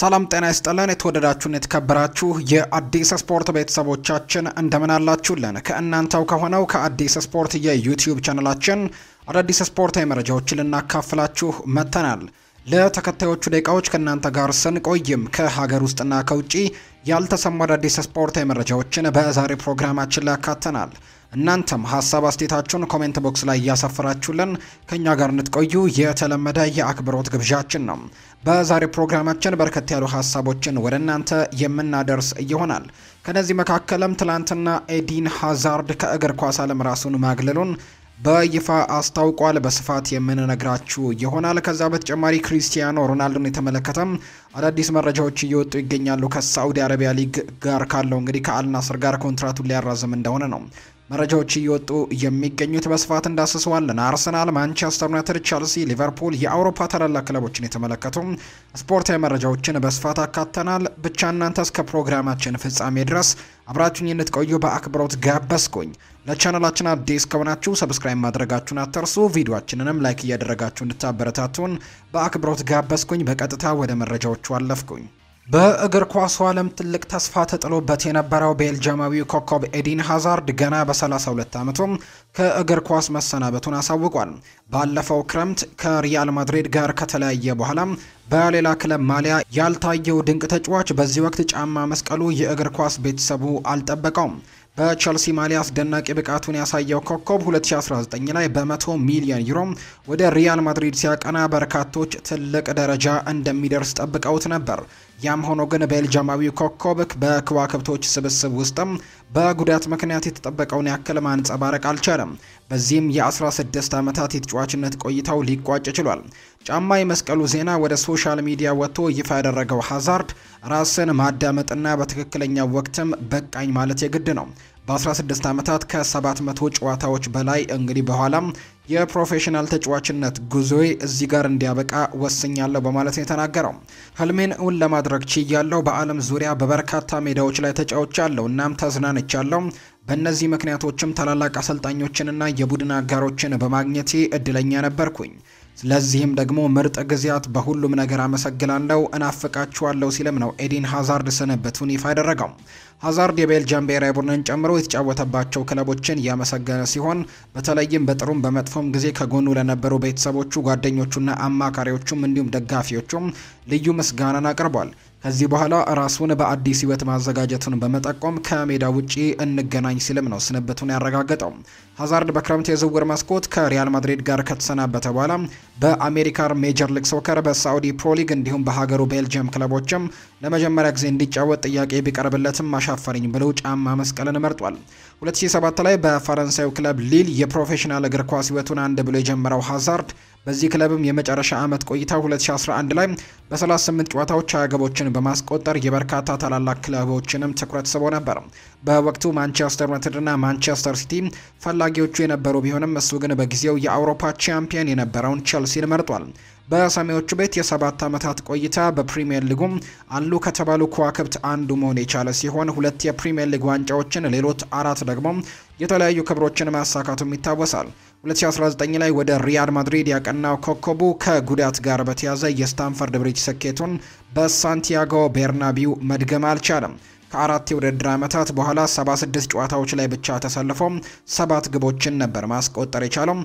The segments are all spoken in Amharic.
ሰላም ጤና ይስጥልን። የተወደዳችሁን የተከበራችሁ የአዲስ ስፖርት ቤተሰቦቻችን እንደምን አላችሁልን? ከእናንተው ከሆነው ከአዲስ ስፖርት የዩቲዩብ ቻነላችን አዳዲስ ስፖርታዊ መረጃዎችን ልናካፍላችሁ መጥተናል። ለተከታዮቹ ደቂቃዎች ከእናንተ ጋር ስንቆይም ከሀገር ውስጥና ከውጪ ያልተሰሙ አዳዲስ ስፖርታዊ መረጃዎችን በዛሬ ፕሮግራማችን ላይ ያካተናል። እናንተም ሀሳብ አስቴታችሁን ኮሜንት ቦክስ ላይ እያሰፈራችሁልን ከእኛ ጋር እንድትቆዩ የተለመደ የአክብሮት ግብዣችን ነው። በዛሬ ፕሮግራማችን በርከት ያሉ ሀሳቦችን ወደ እናንተ የምናደርስ ይሆናል። ከነዚህ መካከልም ትላንትና ኤዲን ሃዛርድ ከእግር ኳስ ዓለም ራሱን ማግለሉን በይፋ አስታውቋል። በስፋት የምንነግራችሁ ይሆናል። ከዛ በተጨማሪ ክሪስቲያኖ ሮናልዶን የተመለከተም አዳዲስ መረጃዎች እየወጡ ይገኛሉ። ከሳዑዲ አረቢያ ሊግ ጋር ካለው እንግዲህ ከአልናስር ጋር ኮንትራቱን ሊያራዝም እንደሆነ ነው መረጃዎች እየወጡ የሚገኙት በስፋት እንዳስሰዋለን። አርሰናል፣ ማንቸስተር ዩናይትድ፣ ቸልሲ፣ ሊቨርፑል የአውሮፓ ታላላቅ ክለቦችን የተመለከቱ ስፖርታዊ መረጃዎችን በስፋት አካተናል። ብቻ እናንተ እስከ ፕሮግራማችን ፍጻሜ ድረስ አብራችሁኝ እንድትቆዩ በአክብሮት ጋበዝኩኝ። ለቻናላችን አዲስ ከሆናችሁ ሰብስክራይብ ማድረጋችሁን አትርሱ። ቪዲዮችንንም ላይክ እያደረጋችሁ እንድታበረታቱን በአክብሮት ጋበዝኩኝ። በቀጥታ ወደ መረጃዎቹ አለፍኩኝ። በእግር ኳሱ ዓለም ትልቅ ተስፋ ተጥሎበት የነበረው ቤልጅማዊው ኮከብ ኤዲን ሃዛርድ ገና በ32 ዓመቱም ከእግር ኳስ መሰናበቱን አሳውቋል። ባለፈው ክረምት ከሪያል ማድሪድ ጋር ከተለያየ በኋላ በሌላ ክለብ ማሊያ ያልታየው ድንቅ ተጫዋች በዚህ ወቅት ጫማ መስቀሉ የእግር ኳስ ቤተሰቡ አልጠበቀውም። በቸልሲ ማሊያ አስደናቂ ብቃቱን ያሳየው ኮከብ 2019 ላይ በ100 ሚሊዮን ዩሮ ወደ ሪያል ማድሪድ ሲያቀና በርካቶች ትልቅ ደረጃ እንደሚደርስ ጠብቀውት ነበር። ያም ሆኖ ግን ቤልጅማዊ ኮከብ በከዋክብቶች ስብስብ ውስጥም በጉዳት ምክንያት የተጠበቀውን ያክል ማንጸባረቅ አልቻለም። በዚህም የ16 ዓመታት የተጫዋችነት ቆይታው ሊቋጭ ችሏል። ጫማ የመስቀሉ ዜና ወደ ሶሻል ሚዲያ ወጥቶ ይፋ ያደረገው ሀዛርድ ራስን ማዳመጥና በትክክለኛው ወቅትም በቃኝ ማለት የግድ ነው። በ16 ዓመታት ከ700 ጨዋታዎች በላይ እንግዲህ በኋላም የፕሮፌሽናል ተጫዋችነት ጉዞዬ እዚህ ጋር እንዲያበቃ ወስኛለሁ በማለት ነው የተናገረው። ህልሜን እውን ለማድረግ ችያለሁ። በዓለም ዙሪያ በበርካታ ሜዳዎች ላይ ተጫውቻለሁ፣ እናም ተዝናንቻለሁ። በእነዚህ ምክንያቶችም ታላላቅ አሰልጣኞችንና የቡድን አጋሮችን በማግኘቴ እድለኛ ነበርኩኝ። ለዚህም ደግሞ ምርጥ ጊዜያት በሁሉም ነገር አመሰግናለሁ፣ እናፍቃችኋለሁ ሲልም ነው ኤዲን ሃዛርድ ስንብቱን ይፋ ያደረገው። ሃዛርድ የቤልጅየም ብሔራዊ ቡድንን ጨምሮ የተጫወተባቸው ክለቦችን እያመሰገነ ሲሆን በተለይም በጥሩም በመጥፎም ጊዜ ከጎኑ ለነበሩ ቤተሰቦቹ፣ ጓደኞቹና አማካሪዎቹም እንዲሁም ደጋፊዎቹም ልዩ ምስጋናን አቅርቧል። ከዚህ በኋላ ራሱን በአዲስ ህይወት ማዘጋጀቱን በመጠቆም ከሜዳ ውጪ እንገናኝ ሲልም ነው ስንብቱን ያረጋገጠው። ሀዛርድ በክረምት የዝውውር መስኮት ከሪያል ማድሪድ ጋር ከተሰናበተ በኋላ በአሜሪካ ሜጀር ሊግ ሶከር፣ በሳዑዲ ፕሮሊግ እንዲሁም በሀገሩ ቤልጅየም ክለቦችም ለመጀመሪያ ጊዜ እንዲጫወት ጥያቄ ቢቀርብለትም አሻፈረኝ ብለው ጫማ መስቀልን መርጧል። 2007 ላይ በፈረንሳዩ ክለብ ሊል የፕሮፌሽናል እግር ኳስ ህይወቱን አንድ ብሎ የጀመረው ሀዛርድ በዚህ ክለብም የመጨረሻ ዓመት ቆይታ 2011 ላይ በ38 ጨዋታዎች ሀያ ግቦችን በማስቆጠር የበርካታ ታላላቅ ክለቦችንም ትኩረት ስቦ ነበር። በወቅቱ ማንቸስተር ዩናይትድና ማንቸስተር ሲቲ ፈላ ፈላጊዎቹ የነበሩ ቢሆንም እሱ ግን በጊዜው የአውሮፓ ቻምፒየን የነበረውን ቸልሲን መርጧል። በሰማዮቹ ቤት የሰባት ዓመታት ቆይታ በፕሪምየር ሊጉም አሉ ከተባሉ ከዋክብት አንዱ መሆን የቻለ ሲሆን ሁለት የፕሪምየር ሊግ ዋንጫዎችን፣ ሌሎች አራት ደግሞ የተለያዩ ክብሮችን ማሳካቱም ይታወሳል። 2019 ላይ ወደ ሪያል ማድሪድ ያቀናው ኮከቡ ከጉዳት ጋር በተያዘ የስታንፈርድ ብሪጅ ስኬቱን በሳንቲያጎ ቤርናቢው መድገም አልቻለም። ከአራት የውድድር ዓመታት በኋላ 76 ጨዋታዎች ላይ ብቻ ተሰልፎ ሰባት ግቦችን ነበር ማስቆጠር የቻለው።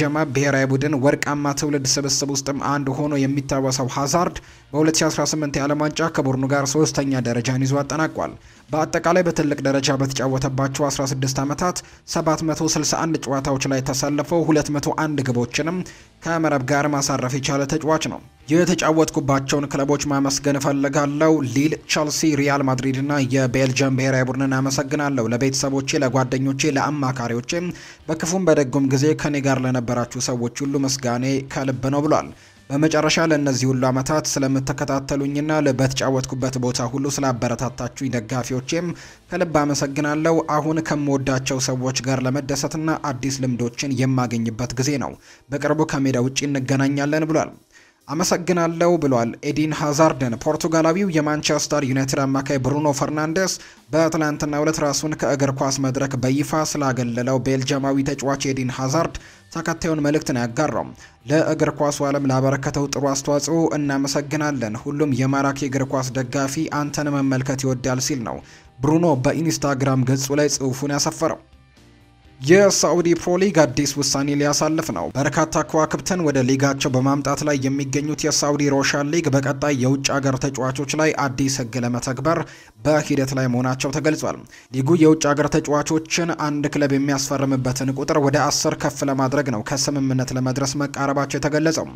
ጀማ ብሔራዊ ቡድን ወርቃማ ትውልድ ስብስብ ውስጥም አንድ ሆኖ የሚታወሰው ሀዛርድ በ2018 የዓለም ዋንጫ ከቡድኑ ጋር ሶስተኛ ደረጃን ይዞ አጠናቋል። በአጠቃላይ በትልቅ ደረጃ በተጫወተባቸው 16 ዓመታት 761 ጨዋታዎች ላይ ተሰልፈው 201 ግቦችንም ከመረብ ጋር ማሳረፍ የቻለ ተጫዋች ነው። የተጫወትኩባቸውን ክለቦች ማመስገን እፈልጋለሁ። ሊል፣ ቸልሲ፣ ሪያል ማድሪድ እና የቤልጅየም ብሔራዊ ቡድንን አመሰግናለሁ። ለቤተሰቦቼ፣ ለጓደኞቼ፣ ለአማካሪዎቼ በክፉም በደጉም ጊዜ ከኔ ጋር ለነበራችሁ ሰዎች ሁሉ ምስጋኔ ከልብ ነው ብሏል። በመጨረሻ ለእነዚህ ሁሉ ዓመታት ስለምትከታተሉኝና በተጫወትኩበት ቦታ ሁሉ ስላበረታታችሁኝ ደጋፊዎቼም ከልብ አመሰግናለሁ። አሁን ከምወዳቸው ሰዎች ጋር ለመደሰትና አዲስ ልምዶችን የማገኝበት ጊዜ ነው። በቅርቡ ከሜዳ ውጭ እንገናኛለን ብሏል። አመሰግናለሁ ብሏል ኤዲን ሃዛርድን። ፖርቱጋላዊው የማንቸስተር ዩናይትድ አማካይ ብሩኖ ፈርናንደስ በትናንትናው ዕለት ራሱን ከእግር ኳስ መድረክ በይፋ ስላገለለው ቤልጅያማዊ ተጫዋች ኤዲን ሃዛርድ ተከታዩን መልእክት ነው ያጋራው። ለእግር ኳሱ ዓለም ላበረከተው ጥሩ አስተዋጽኦ እናመሰግናለን። ሁሉም የማራኪ እግር ኳስ ደጋፊ አንተን መመልከት ይወዳል ሲል ነው ብሩኖ በኢንስታግራም ገጹ ላይ ጽሑፉን ያሰፈረው። የሳዑዲ ሊግ አዲስ ውሳኔ ሊያሳልፍ ነው። በርካታ ከዋክብትን ወደ ሊጋቸው በማምጣት ላይ የሚገኙት የሳዑዲ ሮሻን ሊግ በቀጣይ የውጭ አገር ተጫዋቾች ላይ አዲስ ሕግ ለመተግበር በሂደት ላይ መሆናቸው ተገልጿል። ሊጉ የውጭ አገር ተጫዋቾችን አንድ ክለብ የሚያስፈርምበትን ቁጥር ወደ አስር ከፍ ለማድረግ ነው ከስምምነት ለመድረስ መቃረባቸው የተገለጸው።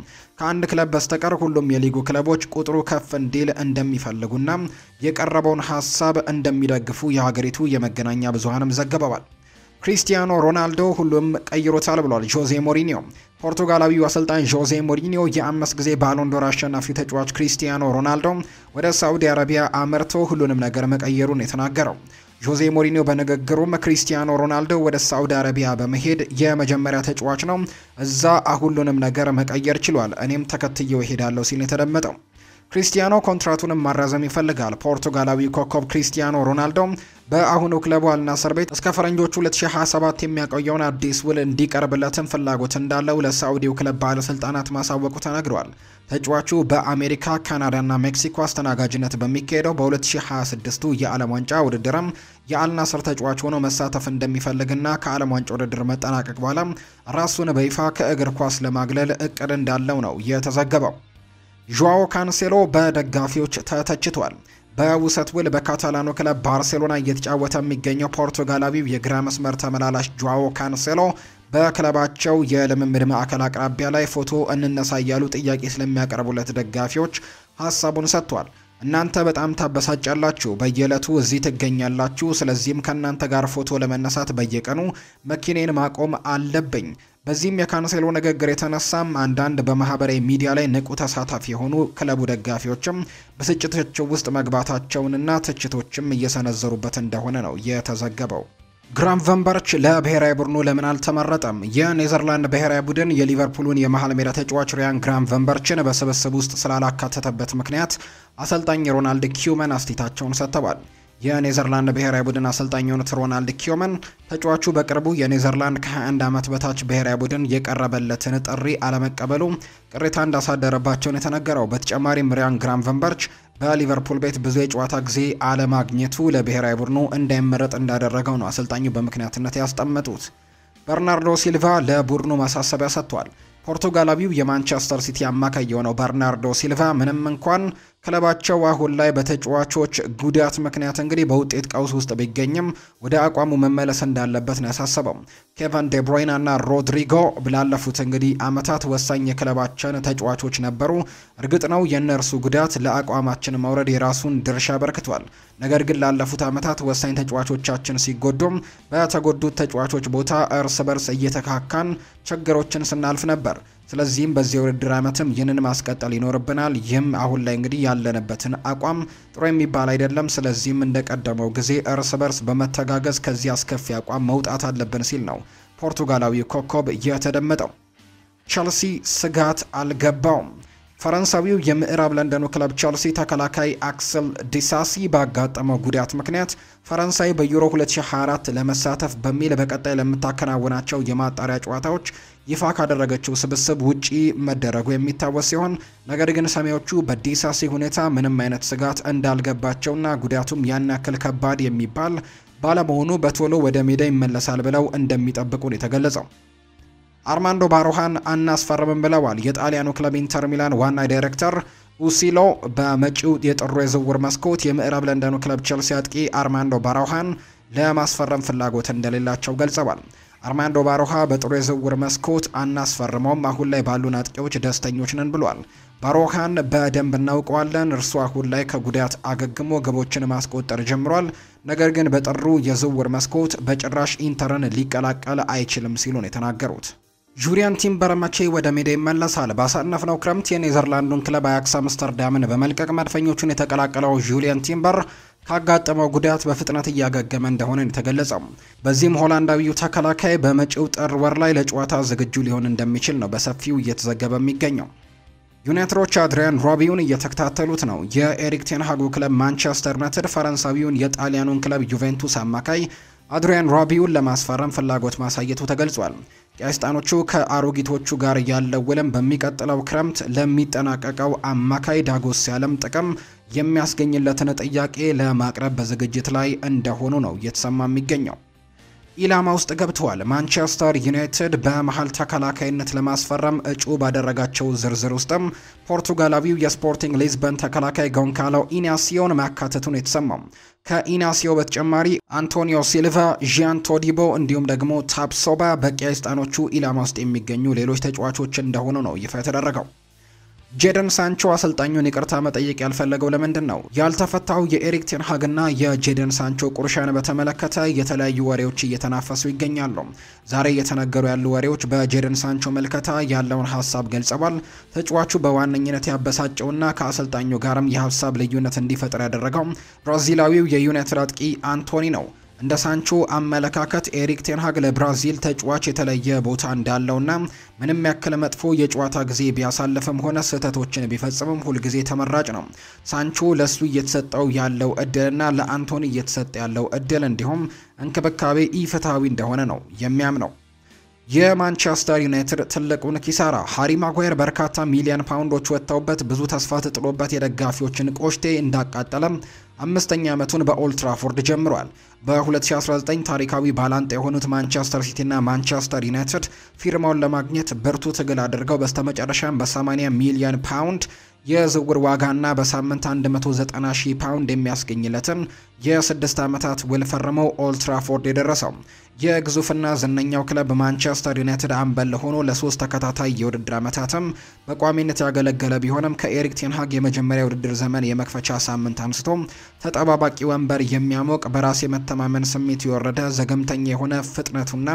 ከአንድ ክለብ በስተቀር ሁሉም የሊጉ ክለቦች ቁጥሩ ከፍ እንዲል እንደሚፈልጉና የቀረበውን ሀሳብ እንደሚደግፉ የሀገሪቱ የመገናኛ ብዙሀንም ዘግበዋል። ክሪስቲያኖ ሮናልዶ ሁሉም ቀይሮታል ብሏል ጆዜ ሞሪኒዮ። ፖርቱጋላዊው አሰልጣኝ ጆዜ ሞሪኒዮ የአምስት ጊዜ ባሎንዶር አሸናፊ ተጫዋች ክሪስቲያኖ ሮናልዶ ወደ ሳዑዲ አረቢያ አመርቶ ሁሉንም ነገር መቀየሩን የተናገረው ጆዜ ሞሪኒዮ በንግግሩም ክሪስቲያኖ ሮናልዶ ወደ ሳዑዲ አረቢያ በመሄድ የመጀመሪያ ተጫዋች ነው፣ እዛ ሁሉንም ነገር መቀየር ችሏል፣ እኔም ተከትየው እሄዳለሁ ሲል የተደመጠው ክሪስቲያኖ ኮንትራቱንም ማራዘም ይፈልጋል። ፖርቱጋላዊ ኮከብ ክሪስቲያኖ ሮናልዶ በአሁኑ ክለቡ አልናሰር ቤት እስከ ፈረንጆቹ 2027 የሚያቆየውን አዲስ ውል እንዲቀርብለትም ፍላጎት እንዳለው ለሳዑዲው ክለብ ባለስልጣናት ማሳወቁ ተነግሯል። ተጫዋቹ በአሜሪካ፣ ካናዳና ሜክሲኮ አስተናጋጅነት በሚካሄደው በ2026ቱ የዓለም ዋንጫ ውድድርም የአልናስር ተጫዋች ሆኖ መሳተፍ እንደሚፈልግና ከዓለም ዋንጫ ውድድር መጠናቀቅ በኋላ ራሱን በይፋ ከእግር ኳስ ለማግለል እቅድ እንዳለው ነው የተዘገበው። ዡዋዎ ካንሴሎ በደጋፊዎች ተተችቷል። በውሰት ውል በካታላኑ ክለብ ባርሴሎና እየተጫወተ የሚገኘው ፖርቱጋላዊው የግራ መስመር ተመላላሽ ጁዋዎ ካንሴሎ በክለባቸው የልምምድ ማዕከል አቅራቢያ ላይ ፎቶ እንነሳ እያሉ ጥያቄ ስለሚያቀርቡለት ደጋፊዎች ሀሳቡን ሰጥቷል። እናንተ በጣም ታበሳጫላችሁ፣ በየዕለቱ እዚህ ትገኛላችሁ። ስለዚህም ከእናንተ ጋር ፎቶ ለመነሳት በየቀኑ መኪኔን ማቆም አለብኝ። በዚህም የካንሴሎ ንግግር የተነሳም አንዳንድ በማህበራዊ ሚዲያ ላይ ንቁ ተሳታፊ የሆኑ ክለቡ ደጋፊዎችም ብስጭታቸው ውስጥ መግባታቸውንና ትችቶችም እየሰነዘሩበት እንደሆነ ነው የተዘገበው። ግራም ቫንበርች ለብሔራዊ ቡድኑ ለምን አልተመረጠም? የኔዘርላንድ ብሔራዊ ቡድን የሊቨርፑሉን የመሀል ሜዳ ተጫዋች ሪያን ግራም ቫንበርችን በስብስብ ውስጥ ስላላካተተበት ምክንያት አሰልጣኝ ሮናልድ ኪዩመን አስቴታቸውን ሰጥተዋል። የኔዘርላንድ ብሔራዊ ቡድን አሰልጣኝ የሆኑት ሮናልድ ኪውመን ተጫዋቹ በቅርቡ የኔዘርላንድ ከ21 ዓመት በታች ብሔራዊ ቡድን የቀረበለትን ጥሪ አለመቀበሉ ቅሬታ እንዳሳደረባቸውን የተነገረው። በተጨማሪም ሪያን ግራም ቫንበርች በሊቨርፑል ቤት ብዙ የጨዋታ ጊዜ አለማግኘቱ ለብሔራዊ ቡድኑ እንዳይመረጥ እንዳደረገው ነው አሰልጣኙ በምክንያትነት ያስጠመጡት በርናርዶ ሲልቫ ለቡድኑ ማሳሰቢያ ሰጥቷል። ፖርቱጋላዊው የማንቸስተር ሲቲ አማካይ የሆነው በርናርዶ ሲልቫ ምንም እንኳን ክለባቸው አሁን ላይ በተጫዋቾች ጉዳት ምክንያት እንግዲህ በውጤት ቀውስ ውስጥ ቢገኝም ወደ አቋሙ መመለስ እንዳለበት ነው ያሳሰበው። ኬቨን ዴብሮይና እና ሮድሪጎ ላለፉት እንግዲህ ዓመታት ወሳኝ የክለባችን ተጫዋቾች ነበሩ። እርግጥ ነው የእነርሱ ጉዳት ለአቋማችን መውረድ የራሱን ድርሻ አበርክቷል። ነገር ግን ላለፉት ዓመታት ወሳኝ ተጫዋቾቻችን ሲጎዱም በተጎዱት ተጫዋቾች ቦታ እርስ በርስ እየተካካን ችግሮችን ስናልፍ ነበር። ስለዚህም በዚህ ውድድር ዓመትም ይህንን ማስቀጠል ይኖርብናል። ይህም አሁን ላይ እንግዲህ ያለንበትን አቋም ጥሩ የሚባል አይደለም። ስለዚህም እንደቀደመው ጊዜ እርስ በርስ በመተጋገዝ ከዚህ አስከፊ አቋም መውጣት አለብን ሲል ነው ፖርቱጋላዊ ኮከብ የተደመጠው። ቸልሲ ስጋት አልገባውም። ፈረንሳዊው የምዕራብ ለንደኑ ክለብ ቸልሲ ተከላካይ አክሰል ዲሳሲ ባጋጠመው ጉዳት ምክንያት ፈረንሳይ በዩሮ 2024 ለመሳተፍ በሚል በቀጣይ ለምታከናውናቸው የማጣሪያ ጨዋታዎች ይፋ ካደረገችው ስብስብ ውጪ መደረጉ የሚታወስ ሲሆን ነገር ግን ሰሜዎቹ በዲሳሲ ሁኔታ ምንም አይነት ስጋት እንዳልገባቸውና ጉዳቱም ያን ያክል ከባድ የሚባል ባለመሆኑ በቶሎ ወደ ሜዳ ይመለሳል ብለው እንደሚጠብቁ ነው የተገለጸው። አርማንዶ ባሮሃን አናስፈርምም ብለዋል። የጣሊያኑ ክለብ ኢንተር ሚላን ዋና ዳይሬክተር ኡሲሎ በመጪው የጥሩ የዝውውር መስኮት የምዕራብ ለንደኑ ክለብ ቸልሲ አጥቂ አርማንዶ ባሮሃን ለማስፈረም ፍላጎት እንደሌላቸው ገልጸዋል። አርማንዶ ባሮሃ በጥሩ የዝውውር መስኮት አናስፈርመውም፣ አሁን ላይ ባሉን አጥቂዎች ደስተኞች ነን ብሏል። ባሮሃን በደንብ እናውቀዋለን። እርሱ አሁን ላይ ከጉዳት አገግሞ ግቦችን ማስቆጠር ጀምሯል። ነገር ግን በጥሩ የዝውውር መስኮት በጭራሽ ኢንተርን ሊቀላቀል አይችልም ሲሉ ነው የተናገሩት። ጁሪያን ቲምበር መቼ ወደ ሜዳ ይመለሳል? ባሳለፍነው ክረምት የኔዘርላንዱን ክለብ አያክስ አምስተርዳምን በመልቀቅ መድፈኞቹን የተቀላቀለው ጁሊያን ቲምበር ካጋጠመው ጉዳት በፍጥነት እያገገመ እንደሆነ የተገለጸው። በዚህም ሆላንዳዊው ተከላካይ በመጪው ጥር ወር ላይ ለጨዋታ ዝግጁ ሊሆን እንደሚችል ነው በሰፊው እየተዘገበ የሚገኘው። ዩናይትዶች አድሪያን ሮቢውን እየተከታተሉት ነው። የኤሪክ ቴንሃጉ ክለብ ማንቸስተር ዩናይትድ ፈረንሳዊውን የጣሊያኑን ክለብ ዩቬንቱስ አማካይ አድሪያን ሮቢውን ለማስፈረም ፍላጎት ማሳየቱ ተገልጿል። ቄስጣኖቹ ከአሮጊቶቹ ጋር ያለው ውልም በሚቀጥለው ክረምት ለሚጠናቀቀው አማካይ ዳጎስ ያለም ጥቅም የሚያስገኝለትን ጥያቄ ለማቅረብ በዝግጅት ላይ እንደሆኑ ነው እየተሰማ የሚገኘው። ኢላማ ውስጥ ገብተዋል። ማንቸስተር ዩናይትድ በመሀል ተከላካይነት ለማስፈረም እጩ ባደረጋቸው ዝርዝር ውስጥም ፖርቱጋላዊው የስፖርቲንግ ሊዝበን ተከላካይ ጎንካሎ ኢናሲዮን ማካተቱን የተሰማው ከኢናሲዮ በተጨማሪ አንቶኒዮ ሲልቫ፣ ዣን ቶዲቦ እንዲሁም ደግሞ ታፕሶባ ስጣኖቹ ኢላማ ውስጥ የሚገኙ ሌሎች ተጫዋቾች እንደሆኑ ነው ይፋ የተደረገው። ጄደን ሳንቾ አሰልጣኙን ይቅርታ መጠየቅ ያልፈለገው ለምንድን ነው? ያልተፈታው የኤሪክ ቴንሃግና የጄደን ሳንቾ ቁርሻን በተመለከተ የተለያዩ ወሬዎች እየተናፈሱ ይገኛሉ። ዛሬ እየተነገሩ ያሉ ወሬዎች በጄደን ሳንቾ መልከታ ያለውን ሀሳብ ገልጸዋል። ተጫዋቹ በዋነኝነት ያበሳጨውና ከአሰልጣኙ ጋርም የሀሳብ ልዩነት እንዲፈጥር ያደረገው ብራዚላዊው የዩናይትድ አጥቂ አንቶኒ ነው። እንደ ሳንቾ አመለካከት ኤሪክ ቴንሃግ ለብራዚል ተጫዋች የተለየ ቦታ እንዳለውና ምንም ያክል መጥፎ የጨዋታ ጊዜ ቢያሳልፍም ሆነ ስህተቶችን ቢፈጽምም ሁልጊዜ ተመራጭ ነው። ሳንቾ ለሱ እየተሰጠው ያለው እድልና ለአንቶኒ እየተሰጠ ያለው እድል እንዲሁም እንክብካቤ ኢፍትሐዊ እንደሆነ ነው የሚያምነው። የማንቸስተር ዩናይትድ ትልቁን ኪሳራ ሃሪ ማጓየር በርካታ ሚሊዮን ፓውንዶች ወጥተውበት ብዙ ተስፋ ተጥሎበት የደጋፊዎችን ቆሽቴ እንዳቃጠለም አምስተኛ ዓመቱን በኦልትራፎርድ ጀምሯል። በ2019 ታሪካዊ ባላንጣ የሆኑት ማንቸስተር ሲቲና ማንቸስተር ዩናይትድ ፊርማውን ለማግኘት ብርቱ ትግል አድርገው በስተመጨረሻም በ80 ሚሊዮን ፓውንድ የዝውውር ዋጋና በሳምንት 190 ሺህ ፓውንድ የሚያስገኝለትን የስድስት ዓመታት ውል ፈርመው ኦልትራፎርድ የደረሰው የግዙፍና ዝነኛው ክለብ ማንቸስተር ዩናይትድ አምበል ሆኖ ለሶስት ተከታታይ የውድድር ዓመታትም በቋሚነት ያገለገለ ቢሆንም ከኤሪክ ቴንሃግ የመጀመሪያ የውድድር ዘመን የመክፈቻ ሳምንት አንስቶ ተጠባባቂ ወንበር የሚያሞቅ በራስ የመተማመን ስሜት የወረደ ዘገምተኛ የሆነ ፍጥነቱና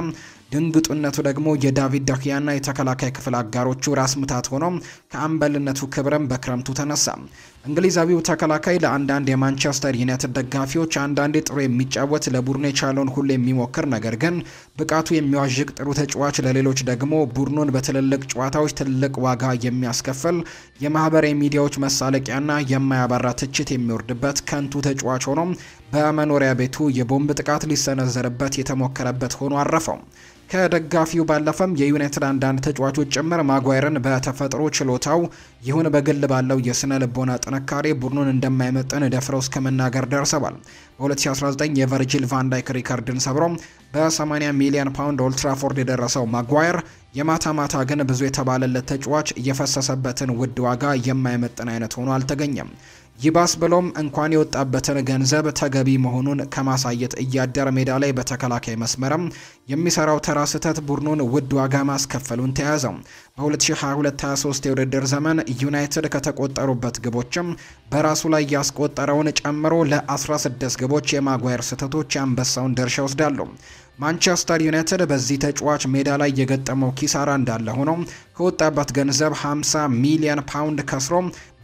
ድንግጡነቱ ደግሞ የዳቪድ ዳኪያና የተከላካይ ክፍል አጋሮቹ ራስ ምታት ሆኖ ከአምበልነቱ ክብርም በክረምቱ ተነሳ። እንግሊዛዊው ተከላካይ ለአንዳንድ የማንቸስተር ዩናይትድ ደጋፊዎች አንዳንዴ ጥሩ የሚጫወት ለቡድኑ የቻለውን ሁሉ የሚሞክር ነገር ግን ብቃቱ የሚዋዥቅ ጥሩ ተጫዋች፣ ለሌሎች ደግሞ ቡድኑን በትልልቅ ጨዋታዎች ትልቅ ዋጋ የሚያስከፍል የማህበራዊ ሚዲያዎች መሳለቂያና የማያባራ ትችት የሚወርድበት ከንቱ ተጫዋች ሆኖም በመኖሪያ ቤቱ የቦምብ ጥቃት ሊሰነዘርበት የተሞከረበት ሆኖ አረፈው። ከደጋፊው ባለፈም የዩናይትድ አንዳንድ ተጫዋቾች ጭምር ማጓየርን በተፈጥሮ ችሎታው ይሁን በግል ባለው የስነ ልቦና ጥንካሬ ቡድኑን እንደማይመጥን ደፍረው እስከ መናገር ደርሰዋል። በ2019 የቨርጂል ቫንዳይክ ሪከርድን ሰብሮ በ80 ሚሊዮን ፓውንድ ኦልትራፎርድ የደረሰው ማጓየር የማታ ማታ ግን ብዙ የተባለለት ተጫዋች እየፈሰሰበትን ውድ ዋጋ የማይመጥን አይነት ሆኖ አልተገኘም። ይባስ ብሎም እንኳን የወጣበትን ገንዘብ ተገቢ መሆኑን ከማሳየት እያደር ሜዳ ላይ በተከላካይ መስመርም የሚሰራው ተራ ስህተት ቡድኑን ውድ ዋጋ ማስከፈሉን ተያዘው። በ2022/23 የውድድር ዘመን ዩናይትድ ከተቆጠሩበት ግቦችም በራሱ ላይ ያስቆጠረውን ጨምሮ ለ16 ግቦች የማጓየር ስህተቶች የአንበሳውን ድርሻ ይወስዳሉ። ማንቸስተር ዩናይትድ በዚህ ተጫዋች ሜዳ ላይ የገጠመው ኪሳራ እንዳለ ሆኖ ከወጣበት ገንዘብ 50 ሚሊዮን ፓውንድ ከስሮ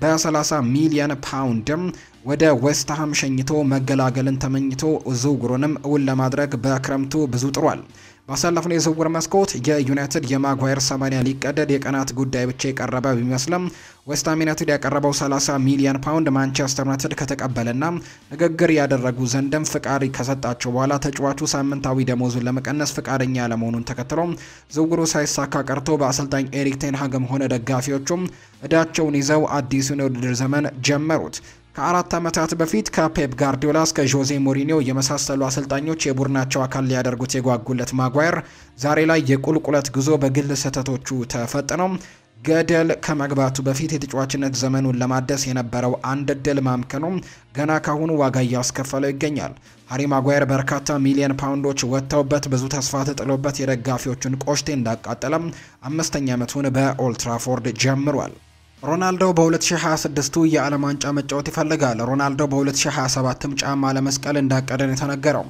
በ30 ሚሊዮን ፓውንድም ወደ ዌስትሃም ሸኝቶ መገላገልን ተመኝቶ ዝውውሩንም እውን ለማድረግ በክረምቱ ብዙ ጥሯል። ባሳለፍነው የዝውውር መስኮት የዩናይትድ የማጓየር 80 ሊቀደድ የቀናት ጉዳይ ብቻ የቀረበ ቢመስልም ዌስትሃም ዩናይትድ ያቀረበው 30 ሚሊዮን ፓውንድ ማንቸስተር ዩናይትድ ከተቀበለና ንግግር ያደረጉ ዘንድም ፍቃድ ከሰጣቸው በኋላ ተጫዋቹ ሳምንታዊ ደሞዙን ለመቀነስ ፍቃደኛ ለመሆኑን ተከትሎ ዝውውሩ ሳይሳካ ቀርቶ በአሰልጣኝ ኤሪክ ቴንሃግም ሆነ ደጋፊዎቹም እዳቸውን ይዘው አዲሱን የውድድር ዘመን ጀመሩት። ከአራት ዓመታት በፊት ከፔፕ ጋርዲዮላ እስከ ዦዜ ሞሪኒዮ የመሳሰሉ አሰልጣኞች የቡድናቸው አካል ሊያደርጉት የጓጉለት ማጓየር ዛሬ ላይ የቁልቁለት ጉዞ በግል ስህተቶቹ ተፈጥነው ገደል ከመግባቱ በፊት የተጫዋችነት ዘመኑን ለማደስ የነበረው አንድ እድል ማምከኑ ገና ካሁኑ ዋጋ እያስከፈለው ይገኛል። ሀሪ ማጓየር በርካታ ሚሊዮን ፓውንዶች ወጥተውበት ብዙ ተስፋ ተጥሎበት የደጋፊዎቹን ቆሽቴ እንዳቃጠለም አምስተኛ ዓመቱን በኦልትራፎርድ ጀምሯል። ሮናልዶ በ2026 የዓለም ዋንጫ መጫወት ይፈልጋል። ሮናልዶ በ2027ም ጫማ ለመስቀል እንዳቀደን የተነገረው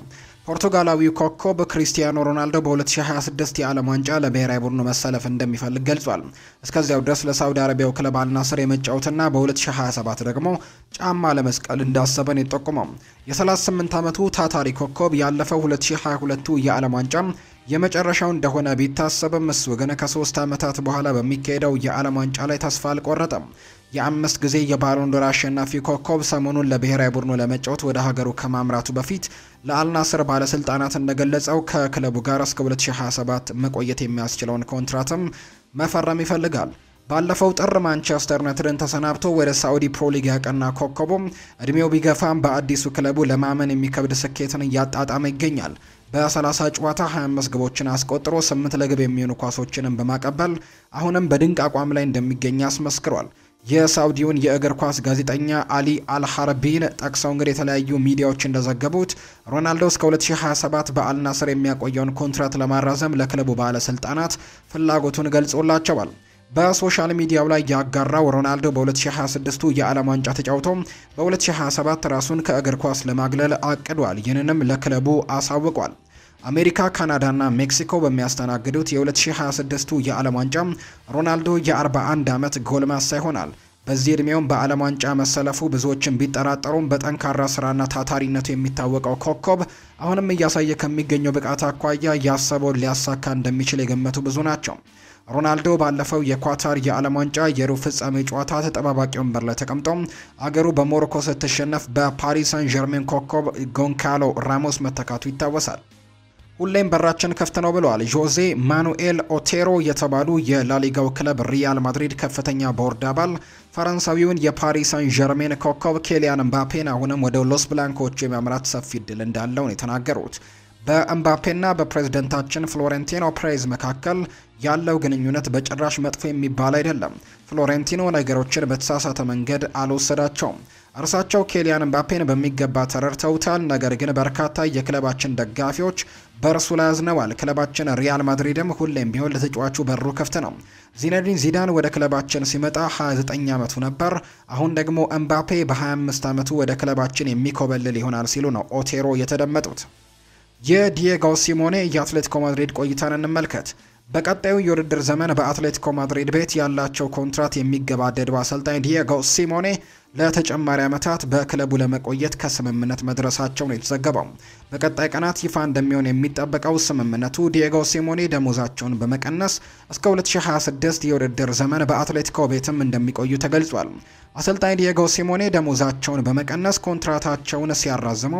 ፖርቱጋላዊው ኮከብ ክሪስቲያኖ ሮናልዶ በ2026 የዓለም ዋንጫ ለብሔራዊ ቡድኑ መሰለፍ እንደሚፈልግ ገልጿል። እስከዚያው ድረስ ለሳውዲ አረቢያው ክለብ አልናስር የመጫወትና በ2027 ደግሞ ጫማ ለመስቀል እንዳሰበን የጠቁመው የ38 ዓመቱ ታታሪ ኮከብ ያለፈው 2022 የዓለም ዋንጫ የመጨረሻው እንደሆነ ቢታሰብም እሱ ግን ከሶስት ዓመታት በኋላ በሚካሄደው የዓለም ዋንጫ ላይ ተስፋ አልቆረጠም። የአምስት ጊዜ የባሎንዶር አሸናፊ ኮከብ ሰሞኑን ለብሔራዊ ቡድኑ ለመጫወት ወደ ሀገሩ ከማምራቱ በፊት ለአልናስር ባለስልጣናት እንደገለጸው ከክለቡ ጋር እስከ 2027 መቆየት የሚያስችለውን ኮንትራትም መፈረም ይፈልጋል። ባለፈው ጥር ማንቸስተር ዩናይትድን ተሰናብቶ ወደ ሳዑዲ ፕሮሊግ ያቀና ኮከቡም እድሜው ቢገፋም በአዲሱ ክለቡ ለማመን የሚከብድ ስኬትን እያጣጣመ ይገኛል። በ30 ጨዋታ 25 ግቦችን አስቆጥሮ 8 ለግብ የሚሆኑ ኳሶችንም በማቀበል አሁንም በድንቅ አቋም ላይ እንደሚገኝ አስመስክሯል። የሳውዲውን የእግር ኳስ ጋዜጠኛ አሊ አልሐርቢን ጠቅሰው እንግዲህ የተለያዩ ሚዲያዎች እንደዘገቡት ሮናልዶ እስከ 2027 በአልናስር የሚያቆየውን ኮንትራት ለማራዘም ለክለቡ ባለስልጣናት ፍላጎቱን ገልጾላቸዋል። በሶሻል ሚዲያው ላይ ያጋራው ሮናልዶ በ2026ቱ የዓለም ዋንጫ ተጫውቶ በ2027 ራሱን ከእግር ኳስ ለማግለል አቅዷል። ይህንንም ለክለቡ አሳውቋል። አሜሪካ፣ ካናዳና ሜክሲኮ በሚያስተናግዱት የ2026ቱ የዓለም ዋንጫ ሮናልዶ የ41 ዓመት ጎልማሳ ይሆናል። በዚህ ዕድሜውም በዓለም ዋንጫ መሰለፉ ብዙዎችን ቢጠራጠሩም በጠንካራ ስራና ታታሪነቱ የሚታወቀው ኮከብ አሁንም እያሳየ ከሚገኘው ብቃት አኳያ ያሰበውን ሊያሳካ እንደሚችል የገመቱ ብዙ ናቸው። ሮናልዶ ባለፈው የኳታር የዓለም ዋንጫ የሩብ ፍጻሜ ጨዋታ ተጠባባቂ ወንበር ላይ ተቀምጦ አገሩ በሞሮኮ ስትሸነፍ በፓሪስ ሳን ዠርሜን ኮከብ ጎንካሎ ራሞስ መተካቱ ይታወሳል። ሁሌም በራችን ክፍት ነው ብለዋል። ዦዜ ማኑኤል ኦቴሮ የተባሉ የላሊጋው ክለብ ሪያል ማድሪድ ከፍተኛ ቦርድ አባል ፈረንሳዊውን የፓሪስ ሳን ዠርሜን ኮከብ ኬሊያን እምባፔን አሁንም ወደ ሎስ ብላንኮቹ የማምራት ሰፊ እድል እንዳለውን የተናገሩት። በእምባፔና በፕሬዝደንታችን ፍሎሬንቲኖ ፕሬዝ መካከል ያለው ግንኙነት በጭራሽ መጥፎ የሚባል አይደለም። ፍሎሬንቲኖ ነገሮችን በተሳሳተ መንገድ አልወሰዳቸውም። እርሳቸው ኬሊያን ምባፔን በሚገባ ተረድተውታል። ነገር ግን በርካታ የክለባችን ደጋፊዎች በእርሱ ላይ አዝነዋል። ክለባችን ሪያል ማድሪድም ሁሌም ቢሆን ለተጫዋቹ በሩ ክፍት ነው። ዚነዲን ዚዳን ወደ ክለባችን ሲመጣ 29 ዓመቱ ነበር። አሁን ደግሞ እምባፔ በ25 ዓመቱ ወደ ክለባችን የሚኮበልል ይሆናል ሲሉ ነው ኦቴሮ የተደመጡት። የዲየጎ ሲሞኔ የአትሌቲኮ ማድሪድ ቆይታን እንመልከት። በቀጣዩ የውድድር ዘመን በአትሌቲኮ ማድሪድ ቤት ያላቸው ኮንትራት የሚገባደደው አሰልጣኝ ዲየጎ ሲሞኔ ለተጨማሪ ዓመታት በክለቡ ለመቆየት ከስምምነት መድረሳቸው ነው የተዘገበው። በቀጣይ ቀናት ይፋ እንደሚሆን የሚጠበቀው ስምምነቱ ዲየጎ ሲሞኔ ደሞዛቸውን በመቀነስ እስከ 2026 የውድድር ዘመን በአትሌቲኮ ቤትም እንደሚቆዩ ተገልጿል። አሰልጣኝ ዲየጎ ሲሞኔ ደሞዛቸውን በመቀነስ ኮንትራታቸውን ሲያራዝሙ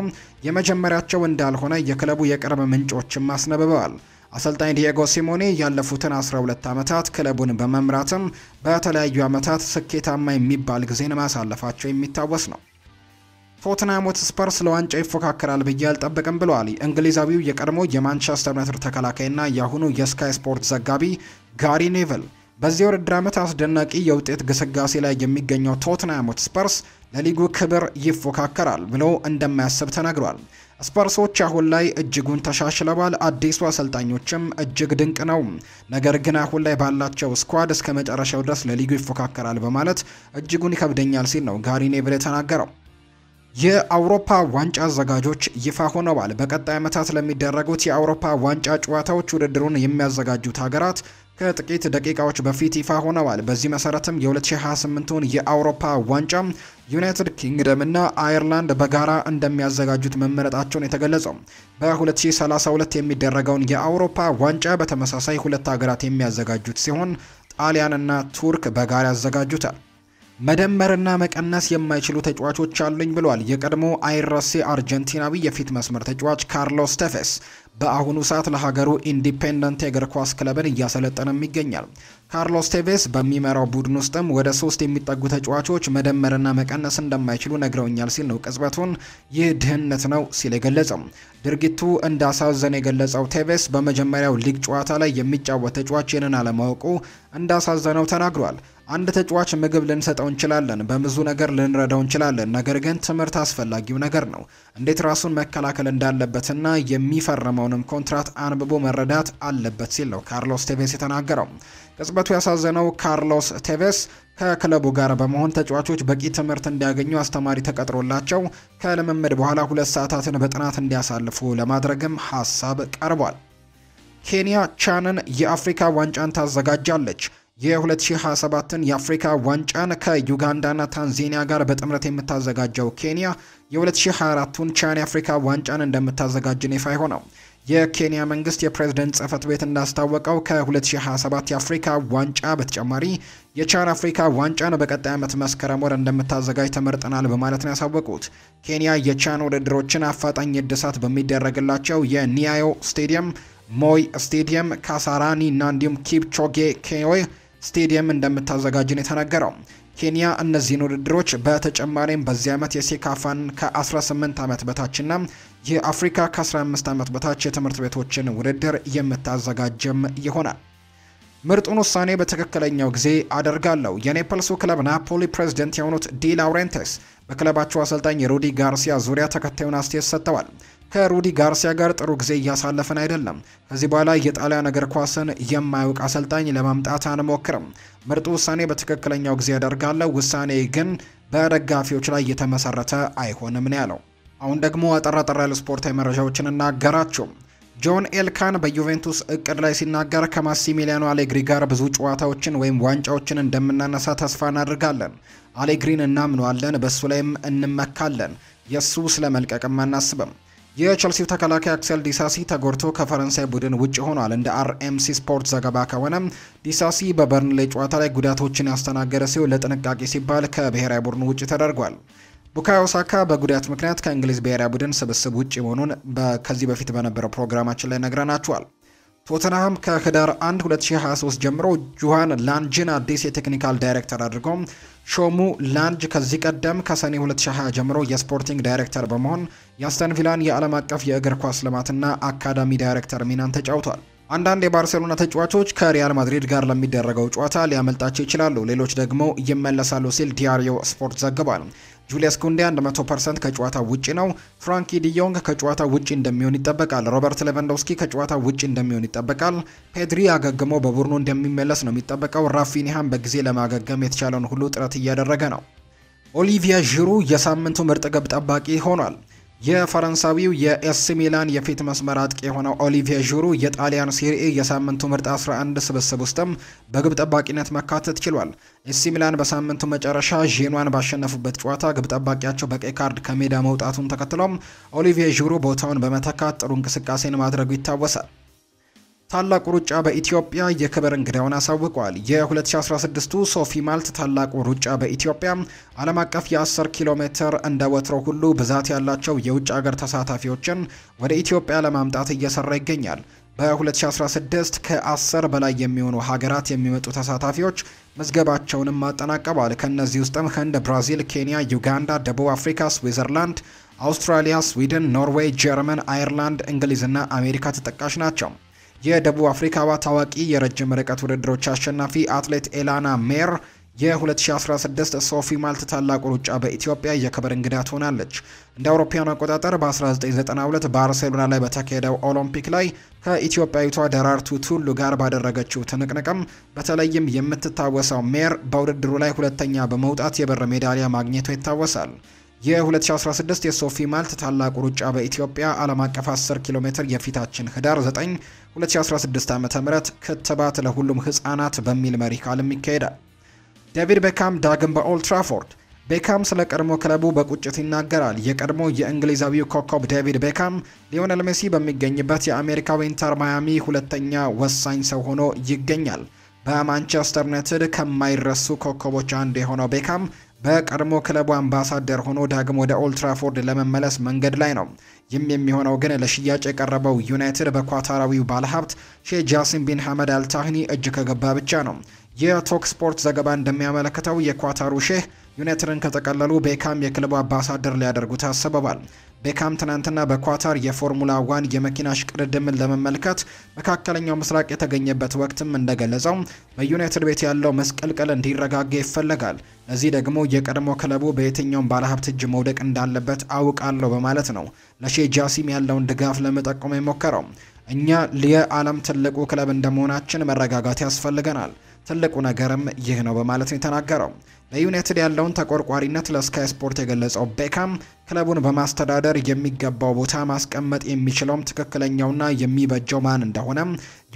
የመጀመሪያቸው እንዳልሆነ የክለቡ የቅርብ ምንጮችም አስነብበዋል። አሰልጣኝ ዲየጎ ሲሞኔ ያለፉትን 12 ዓመታት ክለቡን በመምራትም በተለያዩ ዓመታት ስኬታማ የሚባል ጊዜን ማሳለፋቸው የሚታወስ ነው። ቶትናም ስለ ለዋንጫ ይፎካከራል ብዬ አልጠብቅም ብለዋል እንግሊዛዊው የቀድሞ የማንቸስተር ዩናይትድ ተከላካይና የአሁኑ የስካይ ስፖርት ዘጋቢ ጋሪ ኔቨል። በዚህ ውድድር ዓመት አስደናቂ የውጤት ግስጋሴ ላይ የሚገኘው ቶትናም ሆትስፐርስ ለሊጉ ክብር ይፎካከራል ብሎ እንደማያስብ ተናግሯል። ስፐርሶች አሁን ላይ እጅጉን ተሻሽለዋል። አዲሱ አሰልጣኞችም እጅግ ድንቅ ነው። ነገር ግን አሁን ላይ ባላቸው ስኳድ እስከ መጨረሻው ድረስ ለሊጉ ይፎካከራል በማለት እጅጉን ይከብደኛል ሲል ነው ጋሪ ኔቭል የተናገረው። የአውሮፓ ዋንጫ አዘጋጆች ይፋ ሆነዋል። በቀጣይ ዓመታት ለሚደረጉት የአውሮፓ ዋንጫ ጨዋታዎች ውድድሩን የሚያዘጋጁት ሀገራት ከጥቂት ደቂቃዎች በፊት ይፋ ሆነዋል። በዚህ መሰረትም የ2028ቱን የአውሮፓ ዋንጫ ዩናይትድ ኪንግደም እና አየርላንድ በጋራ እንደሚያዘጋጁት መመረጣቸውን የተገለጸው በ2032 የሚደረገውን የአውሮፓ ዋንጫ በተመሳሳይ ሁለት ሀገራት የሚያዘጋጁት ሲሆን ጣሊያንና ቱርክ በጋራ ያዘጋጁታል። መደመርና መቀነስ የማይችሉ ተጫዋቾች አሉኝ ብሏል። የቀድሞ አይረሴ አርጀንቲናዊ የፊት መስመር ተጫዋች ካርሎስ ተፌስ በአሁኑ ሰዓት ለሀገሩ ኢንዲፔንደንት የእግር ኳስ ክለብን እያሰለጠነም ይገኛል። ካርሎስ ቴቬስ በሚመራው ቡድን ውስጥም ወደ ሶስት የሚጠጉ ተጫዋቾች መደመርና መቀነስ እንደማይችሉ ነግረውኛል ሲል ነው ቅጽበቱን ይህ ድህነት ነው ሲል የገለጸው። ድርጊቱ እንዳሳዘነ የገለጸው ቴቬስ በመጀመሪያው ሊግ ጨዋታ ላይ የሚጫወት ተጫዋች ይህንን አለማወቁ እንዳሳዘነው ተናግሯል። አንድ ተጫዋች ምግብ ልንሰጠው እንችላለን፣ በብዙ ነገር ልንረዳው እንችላለን። ነገር ግን ትምህርት አስፈላጊው ነገር ነው። እንዴት ራሱን መከላከል እንዳለበትና የሚፈረመውንም ኮንትራት አንብቦ መረዳት አለበት ሲል ነው ካርሎስ ቴቬስ የተናገረው። ቅጽበቱ ያሳዘነው ካርሎስ ቴቬስ ከክለቡ ጋር በመሆን ተጫዋቾች በቂ ትምህርት እንዲያገኙ አስተማሪ ተቀጥሮላቸው ከልምምድ በኋላ ሁለት ሰዓታትን በጥናት እንዲያሳልፉ ለማድረግም ሀሳብ ቀርቧል። ኬንያ ቻንን የአፍሪካ ዋንጫን ታዘጋጃለች። የ2027ን የአፍሪካ ዋንጫን ከዩጋንዳና ታንዜኒያ ጋር በጥምረት የምታዘጋጀው ኬንያ የ2024ቱን ቻን አፍሪካ ዋንጫን እንደምታዘጋጅን ይፋ የሆነው የኬንያ መንግስት የፕሬዝደንት ጽህፈት ቤት እንዳስታወቀው ከ2027 የአፍሪካ ዋንጫ በተጨማሪ የቻን አፍሪካ ዋንጫን በቀጣይ ዓመት መስከረም ወር እንደምታዘጋጅ ተመርጠናል በማለት ነው ያሳወቁት። ኬንያ የቻን ውድድሮችን አፋጣኝ እድሳት በሚደረግላቸው የኒያዮ ስቴዲየም፣ ሞይ ስቴዲየም፣ ካሳራኒ እና እንዲሁም ኪፕቾጌ ኬዮ ስቴዲየም እንደምታዘጋጅን የተነገረው ኬንያ እነዚህን ውድድሮች በተጨማሪም በዚህ ዓመት የሴካፋን ከ18 ዓመት በታችና የአፍሪካ ከ15 ዓመት በታች የትምህርት ቤቶችን ውድድር የምታዘጋጅም ይሆናል። ምርጡን ውሳኔ በትክክለኛው ጊዜ አደርጋለሁ። የኔፐልሱ ክለብ ናፖሊ ፕሬዝደንት የሆኑት ዲ ላውሬንቴስ በክለባቸው አሰልጣኝ ሩዲ ጋርሲያ ዙሪያ ተከታዩን አስተያየት ሰጥተዋል። ከሩዲ ጋርሲያ ጋር ጥሩ ጊዜ እያሳለፍን አይደለም። ከዚህ በኋላ የጣሊያን እግር ኳስን የማያውቅ አሰልጣኝ ለማምጣት አንሞክርም። ምርጡ ውሳኔ በትክክለኛው ጊዜ ያደርጋለሁ። ውሳኔ ግን በደጋፊዎች ላይ የተመሰረተ አይሆንም ነው ያለው። አሁን ደግሞ አጠር አጠር ያሉ ስፖርታዊ መረጃዎችን እናገራችሁ። ጆን ኤልካን በዩቬንቱስ እቅድ ላይ ሲናገር ከማሲሚሊያኖ አሌግሪ ጋር ብዙ ጨዋታዎችን ወይም ዋንጫዎችን እንደምናነሳ ተስፋ እናደርጋለን። አሌግሪን እናምኗለን በእሱ ላይም እንመካለን። የእሱ ስለ መልቀቅም አናስብም። የቸልሲው ተከላካይ አክሰል ዲሳሲ ተጎድቶ ከፈረንሳይ ቡድን ውጭ ሆኗል። እንደ አርኤምሲ ስፖርት ዘገባ ከሆነ ዲሳሲ በበርንሌ ጨዋታ ላይ ጉዳቶችን ያስተናገደ ሲሆን ለጥንቃቄ ሲባል ከብሔራዊ ቡድኑ ውጭ ተደርጓል። ቡካዮ ሳካ በጉዳት ምክንያት ከእንግሊዝ ብሔራዊ ቡድን ስብስብ ውጭ መሆኑን ከዚህ በፊት በነበረው ፕሮግራማችን ላይ ነግረናችኋል። ቶተንሃም ከህዳር 1 2023 ጀምሮ ጁሃን ላንጅን አዲስ የቴክኒካል ዳይሬክተር አድርጎ ሾሙ። ላንጅ ከዚህ ቀደም ከሰኔ 2020 ጀምሮ የስፖርቲንግ ዳይሬክተር በመሆን የአስተን ቪላን የዓለም አቀፍ የእግር ኳስ ልማትና አካዳሚ ዳይሬክተር ሚናን ተጫውቷል። አንዳንድ የባርሴሎና ተጫዋቾች ከሪያል ማድሪድ ጋር ለሚደረገው ጨዋታ ሊያመልጣቸው ይችላሉ፣ ሌሎች ደግሞ ይመለሳሉ ሲል ዲያሪዮ ስፖርት ዘግቧል። ጁሊያስ ኩንዴ 100% ከጨዋታ ውጪ ነው። ፍራንኪ ዲዮንግ ከጨዋታ ውጪ እንደሚሆን ይጠበቃል። ሮበርት ሌቫንዶውስኪ ከጨዋታ ውጪ እንደሚሆን ይጠበቃል። ፔድሪ አገግሞ በቡድኑ እንደሚመለስ ነው የሚጠበቀው። ራፊኒሃም በጊዜ ለማገገም የተቻለውን ሁሉ ጥረት እያደረገ ነው። ኦሊቪያ ዥሩ የሳምንቱ ምርጥ ግብ ጠባቂ ሆኗል። የፈረንሳዊው የኤሲ ሚላን የፊት መስመር አጥቂ የሆነው ኦሊቪየ ዡሩ የጣሊያን ሴሪኤ የሳምንቱ ምርጥ 11 ስብስብ ውስጥም በግብ ጠባቂነት መካተት ችሏል። ኤሲ ሚላን በሳምንቱ መጨረሻ ዤኗን ባሸነፉበት ጨዋታ ግብ ጠባቂያቸው በቀይ ካርድ ከሜዳ መውጣቱን ተከትሎም ኦሊቪየ ዡሩ ቦታውን በመተካት ጥሩ እንቅስቃሴን ማድረጉ ይታወሳል። ታላቁ ሩጫ በኢትዮጵያ የክብር እንግዳውን አሳውቋል። የ2016ቱ ሶፊ ማልት ታላቁ ሩጫ በኢትዮጵያ ዓለም አቀፍ የ10 ኪሎ ሜትር እንደ ወትሮ ሁሉ ብዛት ያላቸው የውጭ ሀገር ተሳታፊዎችን ወደ ኢትዮጵያ ለማምጣት እየሰራ ይገኛል። በ2016 ከ10 በላይ የሚሆኑ ሀገራት የሚመጡ ተሳታፊዎች መዝገባቸውንም አጠናቀዋል። ከእነዚህ ውስጥም ህንድ፣ ብራዚል፣ ኬንያ፣ ዩጋንዳ፣ ደቡብ አፍሪካ፣ ስዊዘርላንድ፣ አውስትራሊያ፣ ስዊድን፣ ኖርዌይ፣ ጀርመን፣ አይርላንድ፣ እንግሊዝና አሜሪካ ተጠቃሽ ናቸው። የደቡብ አፍሪካዋ ታዋቂ የረጅም ርቀት ውድድሮች አሸናፊ አትሌት ኤላና ሜር የ2016 ሶፊ ማልት ታላቁ ሩጫ በኢትዮጵያ የክብር እንግዳ ትሆናለች። እንደ አውሮፓውያኑ አቆጣጠር በ1992 ባርሴሎና ላይ በተካሄደው ኦሎምፒክ ላይ ከኢትዮጵያዊቷ ደራርቱ ቱሉ ጋር ባደረገችው ትንቅንቅም በተለይም የምትታወሰው ሜር በውድድሩ ላይ ሁለተኛ በመውጣት የብር ሜዳሊያ ማግኘቱ ይታወሳል። የ2016 የሶፊ ማልት ታላቁ ሩጫ በኢትዮጵያ ዓለም አቀፍ 10 ኪሎ ሜትር የፊታችን ህዳር 9 2016 ዓ ም ክትባት ለሁሉም ህፃናት በሚል መሪ ቃልም ይካሄዳል። ዴቪድ ቤካም ዳግም በኦልትራፎርድ ቤካም ስለ ቀድሞ ክለቡ በቁጭት ይናገራል። የቀድሞ የእንግሊዛዊው ኮከብ ዴቪድ ቤካም ሊዮነል ሜሲ በሚገኝበት የአሜሪካው ኢንተር ማያሚ ሁለተኛ ወሳኝ ሰው ሆኖ ይገኛል። በማንቸስተር ዩናይትድ ከማይረሱ ኮከቦች አንዱ የሆነው ቤካም በቀድሞ ክለቡ አምባሳደር ሆኖ ዳግም ወደ ኦልትራፎርድ ለመመለስ መንገድ ላይ ነው። ይህም የሚሆነው ግን ለሽያጭ የቀረበው ዩናይትድ በኳታራዊው ባለሀብት ሼህ ጃሲም ቢን ሐመድ አልታህኒ እጅ ከገባ ብቻ ነው። የቶክ ስፖርት ዘገባ እንደሚያመለክተው የኳታሩ ሼህ ዩናይትድን ከጠቀለሉ ቤካም የክለቡ አምባሳደር ሊያደርጉ ታስበዋል። ቤካም ትናንትና በኳታር የፎርሙላ ዋን የመኪና ሽቅድድምን ለመመልከት መካከለኛው ምስራቅ የተገኘበት ወቅትም እንደገለጸው በዩናይትድ ቤት ያለው መስቀልቀል እንዲረጋጋ ይፈለጋል። ለዚህ ደግሞ የቀድሞ ክለቡ በየትኛውም ባለሀብት እጅ መውደቅ እንዳለበት አውቃለሁ በማለት ነው ለሼህ ጃሲም ያለውን ድጋፍ ለመጠቆም የሞከረው። እኛ የዓለም ትልቁ ክለብ እንደመሆናችን መረጋጋት ያስፈልገናል ትልቁ ነገርም ይህ ነው በማለት ነው የተናገረው። በዩናይትድ ያለውን ተቆርቋሪነት ለስካይ ስፖርት የገለጸው ቤካም ክለቡን በማስተዳደር የሚገባው ቦታ ማስቀመጥ የሚችለውም ትክክለኛውና የሚበጀው ማን እንደሆነ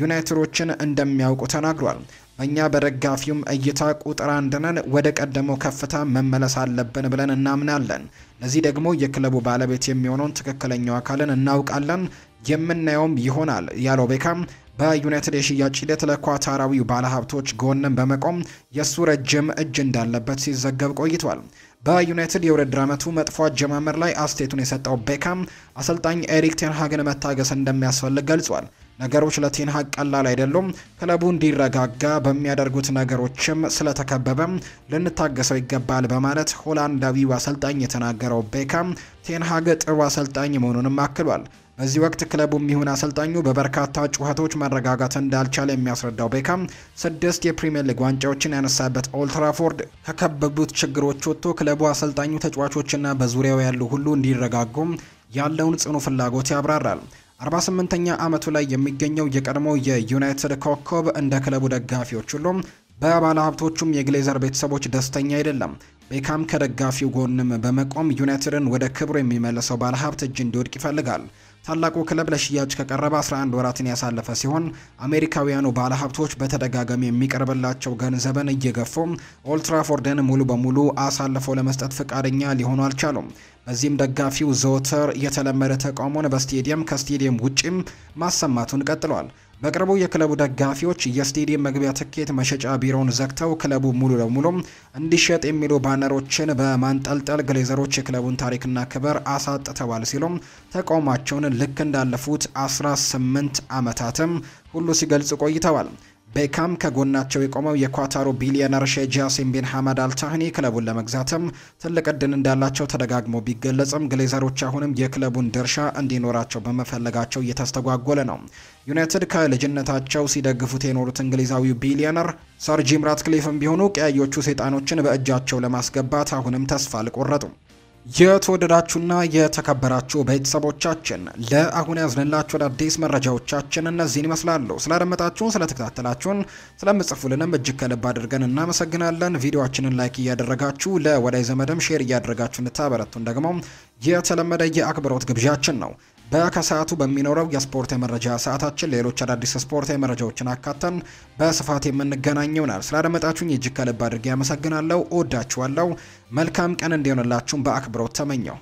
ዩናይትዶችን እንደሚያውቁ ተናግሯል። እኛ በደጋፊውም እይታ ቁጥር አንድ ነን። ወደ ቀደመው ከፍታ መመለስ አለብን ብለን እናምናለን። ለዚህ ደግሞ የክለቡ ባለቤት የሚሆነውን ትክክለኛው አካልን እናውቃለን፣ የምናየውም ይሆናል ያለው ቤካም በዩናይትድ የሽያጭ ሂደት ለኳታራዊው ባለሀብቶች ጎንም በመቆም የእሱ ረጅም እጅ እንዳለበት ሲዘገብ ቆይቷል። በዩናይትድ የውድድር ዓመቱ መጥፎ አጀማመር ላይ አስቴቱን የሰጠው ቤካም አሰልጣኝ ኤሪክ ቴንሃግን መታገስ እንደሚያስፈልግ ገልጿል። ነገሮች ለቴንሃግ ቀላል አይደሉም። ክለቡ እንዲረጋጋ በሚያደርጉት ነገሮችም ስለተከበበ ልንታገሰው ይገባል በማለት ሆላንዳዊው አሰልጣኝ የተናገረው ቤካም ቴንሃግ ጥሩ አሰልጣኝ መሆኑንም አክሏል። በዚህ ወቅት ክለቡም ይሁን አሰልጣኙ በበርካታ ጩኸቶች መረጋጋት እንዳልቻለ የሚያስረዳው ቤካም ስድስት የፕሪምየር ሊግ ዋንጫዎችን ያነሳበት ኦልትራፎርድ ከከበቡት ችግሮች ወጥቶ ክለቡ፣ አሰልጣኙ፣ ተጫዋቾችና በዙሪያው ያሉ ሁሉ እንዲረጋጉም ያለውን ጽኑ ፍላጎት ያብራራል። 48ኛ ዓመቱ ላይ የሚገኘው የቀድሞ የዩናይትድ ኮከብ እንደ ክለቡ ደጋፊዎች ሁሉም በባለ ሀብቶቹም የግሌዘር ቤተሰቦች ደስተኛ አይደለም። ቤካም ከደጋፊው ጎንም በመቆም ዩናይትድን ወደ ክብሩ የሚመልሰው ባለ ሀብት እጅ እንዲወድቅ ይፈልጋል። ታላቁ ክለብ ለሽያጭ ከቀረበ 11 ወራትን ያሳለፈ ሲሆን አሜሪካውያኑ ባለሀብቶች በተደጋጋሚ የሚቀርብላቸው ገንዘብን እየገፉ ኦልትራፎርድን ሙሉ በሙሉ አሳልፈው ለመስጠት ፈቃደኛ ሊሆኑ አልቻሉም። በዚህም ደጋፊው ዘወትር የተለመደ ተቃውሞን በስቴዲየም ከስቴዲየም ውጪም ማሰማቱን ቀጥሏል። በቅርቡ የክለቡ ደጋፊዎች የስቴዲየም መግቢያ ትኬት መሸጫ ቢሮውን ዘግተው ክለቡ ሙሉ ለሙሉ እንዲሸጥ የሚሉ ባነሮችን በማንጠልጠል ግሌዘሮች የክለቡን ታሪክና ክብር አሳጥተዋል ሲሉም ተቃውሟቸውን ልክ እንዳለፉት 18 ዓመታትም ሁሉ ሲገልጹ ቆይተዋል። ቤካም ከጎናቸው የቆመው የኳታሩ ቢሊዮነር ሼህ ጃሲም ቢን ሐመድ አልታህኒ ክለቡን ለመግዛትም ትልቅ እድል እንዳላቸው ተደጋግሞ ቢገለጽም ግሌዘሮች አሁንም የክለቡን ድርሻ እንዲኖራቸው በመፈለጋቸው እየተስተጓጎለ ነው። ዩናይትድ ከልጅነታቸው ሲደግፉት የኖሩት እንግሊዛዊው ቢሊዮነር ሰር ጂም ራትክሊፍም ቢሆኑ ቀያዮቹ ሰይጣኖችን በእጃቸው ለማስገባት አሁንም ተስፋ አልቆረጡም። የተወደዳችሁና የተከበራችሁ ቤተሰቦቻችን ለአሁን ያዝንላችሁ አዳዲስ መረጃዎቻችን እነዚህን ይመስላሉ። ስላደመጣችሁን፣ ስለተከታተላችሁን፣ ስለምጽፉልንም እጅግ ከልብ አድርገን እናመሰግናለን። ቪዲዮችንን ላይክ እያደረጋችሁ ለወዳጅ ዘመድም ሼር እያደረጋችሁ እንድታበረቱን ደግሞ የተለመደ የአክብሮት ግብዣችን ነው። በከሰዓቱ በሚኖረው የስፖርት የመረጃ ሰዓታችን ሌሎች አዳዲስ ስፖርት የመረጃዎችን አካተን በስፋት የምንገናኝ ይሆናል። ስላደመጣችሁኝ እጅግ ከልብ አድርጌ ያመሰግናለሁ። እወዳችኋለሁ። መልካም ቀን እንዲሆንላችሁም በአክብሮት ተመኘው።